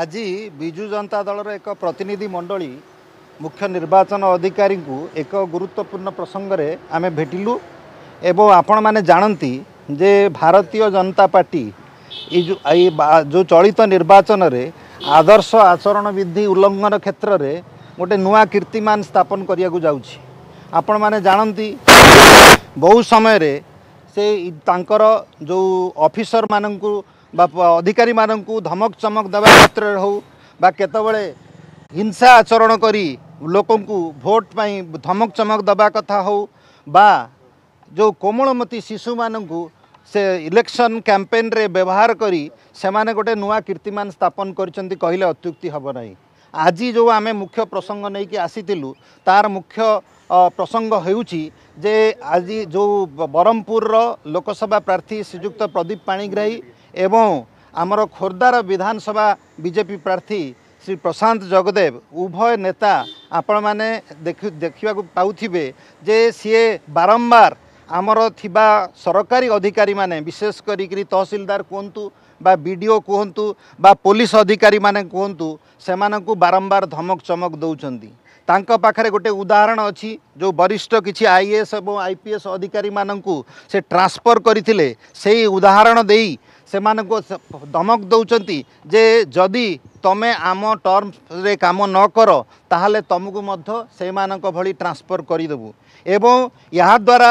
ଆଜି ବିଜୁ ଜନତା ଦଳର ଏକ ପ୍ରତିନିଧି ମଣ୍ଡଳୀ ମୁଖ୍ୟ ନିର୍ବାଚନ ଅଧିକାରୀଙ୍କୁ ଏକ ଗୁରୁତ୍ୱପୂର୍ଣ୍ଣ ପ୍ରସଙ୍ଗରେ ଆମେ ଭେଟିଲୁ ଏବଂ ଆପଣମାନେ ଜାଣନ୍ତି ଯେ ଭାରତୀୟ ଜନତା ପାର୍ଟି ଏଇ ଯେଉଁ ଯେଉଁ ଚଳିତ ନିର୍ବାଚନରେ ଆଦର୍ଶ ଆଚରଣ ବିଧି ଉଲ୍ଲଂଘନ କ୍ଷେତ୍ରରେ ଗୋଟେ ନୂଆ କୀର୍ତ୍ତିମାନ ସ୍ଥାପନ କରିବାକୁ ଯାଉଛି ଆପଣମାନେ ଜାଣନ୍ତି ବହୁ ସମୟରେ ସେ ତାଙ୍କର ଯେଉଁ ଅଫିସରମାନଙ୍କୁ ବା ଅଧିକାରୀମାନଙ୍କୁ ଧମକ ଚମକ ଦେବା କ୍ଷେତ୍ରରେ ହେଉ ବା କେତେବେଳେ ହିଂସା ଆଚରଣ କରି ଲୋକଙ୍କୁ ଭୋଟ ପାଇଁ ଧମକ ଚମକ ଦେବା କଥା ହେଉ ବା ଯେଉଁ କୋମଳମତୀ ଶିଶୁମାନଙ୍କୁ ସେ ଇଲେକ୍ସନ୍ କ୍ୟାମ୍ପେନ୍ରେ ବ୍ୟବହାର କରି ସେମାନେ ଗୋଟେ ନୂଆ କୀର୍ତ୍ତିମାନ ସ୍ଥାପନ କରିଛନ୍ତି କହିଲେ ଅତ୍ୟୁକ୍ତି ହେବ ନାହିଁ ଆଜି ଯେଉଁ ଆମେ ମୁଖ୍ୟ ପ୍ରସଙ୍ଗ ନେଇକି ଆସିଥିଲୁ ତାର ମୁଖ୍ୟ ପ୍ରସଙ୍ଗ ହେଉଛି ଯେ ଆଜି ଯେଉଁ ବରହମପୁରର ଲୋକସଭା ପ୍ରାର୍ଥୀ ଶ୍ରୀଯୁକ୍ତ ପ୍ରଦୀପ ପାଣିଗ୍ରାହୀ ଏବଂ ଆମର ଖୋର୍ଦ୍ଧାର ବିଧାନସଭା ବିଜେପି ପ୍ରାର୍ଥୀ ଶ୍ରୀ ପ୍ରଶାନ୍ତ ଜଗଦେବ ଉଭୟ ନେତା ଆପଣମାନେ ଦେଖିବାକୁ ପାଉଥିବେ ଯେ ସିଏ ବାରମ୍ବାର ଆମର ଥିବା ସରକାରୀ ଅଧିକାରୀମାନେ ବିଶେଷ କରିକି ତହସିଲଦାର କୁହନ୍ତୁ ବା ବି ଡ଼ି ଓ କୁହନ୍ତୁ ବା ପୋଲିସ ଅଧିକାରୀମାନେ କୁହନ୍ତୁ ସେମାନଙ୍କୁ ବାରମ୍ବାର ଧମକ ଚମକ ଦେଉଛନ୍ତି ତାଙ୍କ ପାଖରେ ଗୋଟେ ଉଦାହରଣ ଅଛି ଯେଉଁ ବରିଷ୍ଠ କିଛି ଆଇ ଏସ୍ ଏବଂ ଆଇ ପି ଏସ୍ ଅଧିକାରୀମାନଙ୍କୁ ସେ ଟ୍ରାନ୍ସଫର୍ କରିଥିଲେ ସେଇ ଉଦାହରଣ ଦେଇ ସେମାନଙ୍କୁ ଧମକ ଦେଉଛନ୍ତି ଯେ ଯଦି ତମେ ଆମ ଟର୍ମରେ କାମ ନ କର ତାହେଲେ ତମକୁ ମଧ୍ୟ ସେମାନଙ୍କ ଭଳି ଟ୍ରାନ୍ସଫର୍ କରିଦେବୁ ଏବଂ ଏହାଦ୍ୱାରା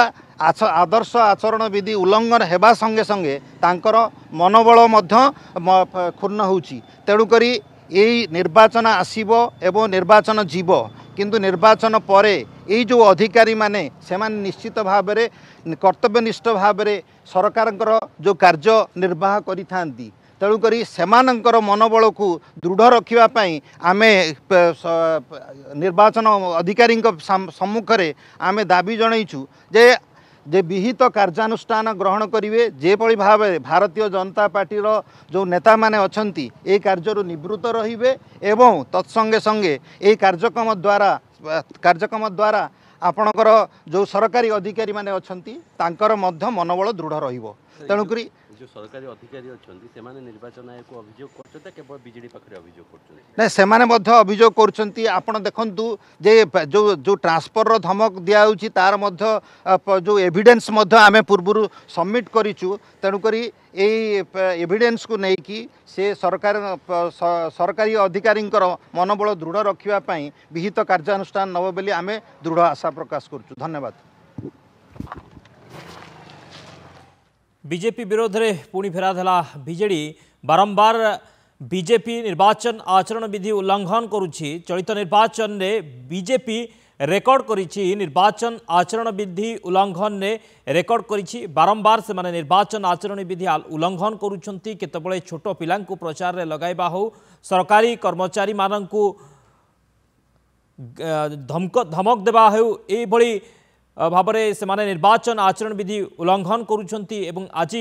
ଆଦର୍ଶ ଆଚରଣ ବିଧି ଉଲ୍ଲଙ୍ଘନ ହେବା ସଙ୍ଗେ ସଙ୍ଗେ ତାଙ୍କର ମନୋବଳ ମଧ୍ୟ କ୍ଷୁର୍ଣ୍ଣ ହେଉଛି ତେଣୁକରି ଏଇ ନିର୍ବାଚନ ଆସିବ ଏବଂ ନିର୍ବାଚନ ଯିବ किंतु निर् निर्वाचन परे जो अधिकारी माने अधिकारिने निश्चित भावे कर्तव्यनिष्ठ भाव भावकारको जो कार्य निर्वाह गरिमा मनोबल को दृढ रकिपे निर्वाचन अधिक सम्मुखले आम दाबी जनै जे ଯେ ବିହିତ କାର୍ଯ୍ୟାନୁଷ୍ଠାନ ଗ୍ରହଣ କରିବେ ଯେଭଳି ଭାବରେ ଭାରତୀୟ ଜନତା ପାର୍ଟିର ଯେଉଁ ନେତାମାନେ ଅଛନ୍ତି ଏହି କାର୍ଯ୍ୟରୁ ନିବୃତ ରହିବେ ଏବଂ ତତ୍ସଙ୍ଗେ ସଙ୍ଗେ ଏହି କାର୍ଯ୍ୟକ୍ରମ ଦ୍ୱାରା କାର୍ଯ୍ୟକ୍ରମ ଦ୍ୱାରା ଆପଣଙ୍କର ଯେଉଁ ସରକାରୀ ଅଧିକାରୀମାନେ ଅଛନ୍ତି ତାଙ୍କର ମଧ୍ୟ ମନୋବଳ ଦୃଢ଼ ରହିବ ତେଣୁକରି যে সরকারি অধিকারী অনেক সেমানে নির্বাচন আয়োগকে অভিযোগ করছেন কেবল বিজেডি পাখে অভিযোগ করছেন না সেমানে মধ্য অভিযোগ করছেন আপনার দেখুন যে যে যে ট্রান্সফর ধমক দিয়া হচ্ছে তার মধ্য যে এভিডেন্স মধ্য আমি পূর্বর সবমিট করিছু তেণুকরি এই এভিডেন্সକୁ ନେଇକି ସେ ସରକାର ସରକାରୀ ଅଧିକାରୀଙ୍କର ମନୋବଳ ଦୃଢ଼ ରଖିବା ପାଇଁ ବିହିତ କାର୍ଯ୍ୟାନୁଷ୍ଠାନ ନେବ ବୋଲି ଆମେ ଦୃଢ଼ ଆଶା ପ୍ରକାଶ କରୁଛୁ ଧନ୍ୟବାଦ ବିଜେପି ବିରୋଧରେ ପୁଣି ଫେରାଦ ହେଲା ବିଜେଡ଼ି ବାରମ୍ବାର ବିଜେପି ନିର୍ବାଚନ ଆଚରଣ ବିଧି ଉଲ୍ଲଂଘନ କରୁଛି ଚଳିତ ନିର୍ବାଚନରେ ବିଜେପି ରେକର୍ଡ କରିଛି ନିର୍ବାଚନ ଆଚରଣ ବିଧି ଉଲ୍ଲଂଘନରେ ରେକର୍ଡ କରିଛି ବାରମ୍ବାର ସେମାନେ ନିର୍ବାଚନ ଆଚରଣ ବିଧି ଉଲ୍ଲଂଘନ କରୁଛନ୍ତି କେତେବେଳେ ଛୋଟ ପିଲାଙ୍କୁ ପ୍ରଚାରରେ ଲଗାଇବା ହେଉ ସରକାରୀ କର୍ମଚାରୀମାନଙ୍କୁ ଧମକ ଧମକ ଦେବା ହେଉ ଏଇଭଳି ভাবে সে নির্বাচন আচরণ বিধি উল্লঙ্ঘন করছেন এবং আজ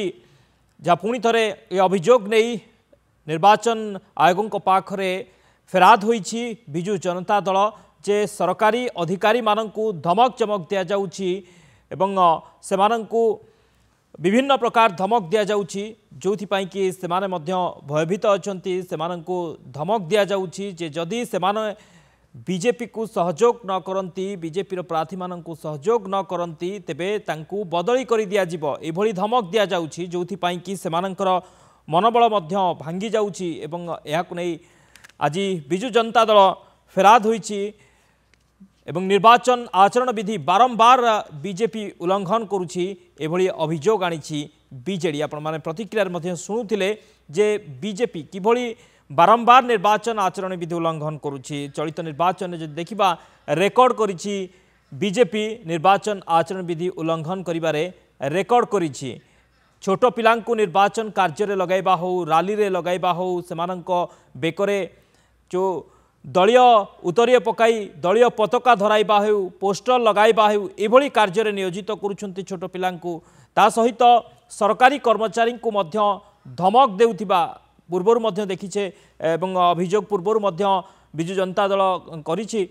যা পুঁ থে এ অভিযোগ নেই নির্বাচন আয়োগঙ্ পাখে ফেরাদ হয়েছি বিজু জনতা দল যে সরকারি অধিকারী মানুষ ধমক চমক দিয়া যাচ্ছি এবং সে বিভিন্ন প্রকার ধমক দিয়া যাচ্ছি যেপাই কি সে ভয়ভীত অনেক সে ধমক দিয়া যাচ্ছি যে যদি সে ବିଜେପି କୁ ସହଯୋଗ ନ କରନ୍ତି ବିଜେପିର ପ୍ରାର୍ଥୀମାନଙ୍କୁ ସହଯୋଗ ନ କରନ୍ତି ତେବେ ତାଙ୍କୁ ବଦଳି କରି ଦିଆଯିବ ଏଭଳି ଧମକ ଦିଆଯାଉଛି ଯେଉଁଥିପାଇଁ କି ସେମାନଙ୍କର ମନୋବଳ ମଧ୍ୟ ଭାଙ୍ଗି ଯାଉଛି ଏବଂ ଏହାକୁ ନେଇ ଆଜି ବିଜୁ ଜନତା ଦଳ ଫେରାଦ ହୋଇଛି ଏବଂ ନିର୍ବାଚନ ଆଚରଣ ବିଧି ବାରମ୍ବାର ବିଜେପି ଉଲ୍ଲଂଘନ କରୁଛି ଏଭଳି ଅଭିଯୋଗ ଆଣିଛି বিজেডি আপনার প্রতিক্রিয়ার শুণুলে যে বিজেপি কিভাবে বারম্বার নির্বাচন আচরণবিধি উল্লঙ্ঘন করুছি চলিত নির্বাচনে যদি দেখা রেকর্ড করেছি বিজেপি নির্বাচন আচরণবিধি উল্লঙ্ঘন করবার রেকর্ড করেছি ছোট পিলাঙ্কু নির্বাচন কার্যরে লগাইবা হো রালিরে লগাইবা হো সেমানক বেকরে যে দলীয় উত্তরীয় পকাই দলীয় পতাকা ধরাইবা হেউ পোস্টর লগাইবা হেউ এভাবে কার্যরে নিয়োজিত করুছেন ছোট পিলাঙ্কু তা সহিত ସରକାରୀ କର୍ମଚାରୀଙ୍କୁ ମଧ୍ୟ ଧମକ ଦେଉଥିବା ପୂର୍ବରୁ ମଧ୍ୟ ଦେଖିଛେ ଏବଂ ଅଭିଯୋଗ ପୂର୍ବରୁ ମଧ୍ୟ ବିଜୁ ଜନତା ଦଳ କରିଛି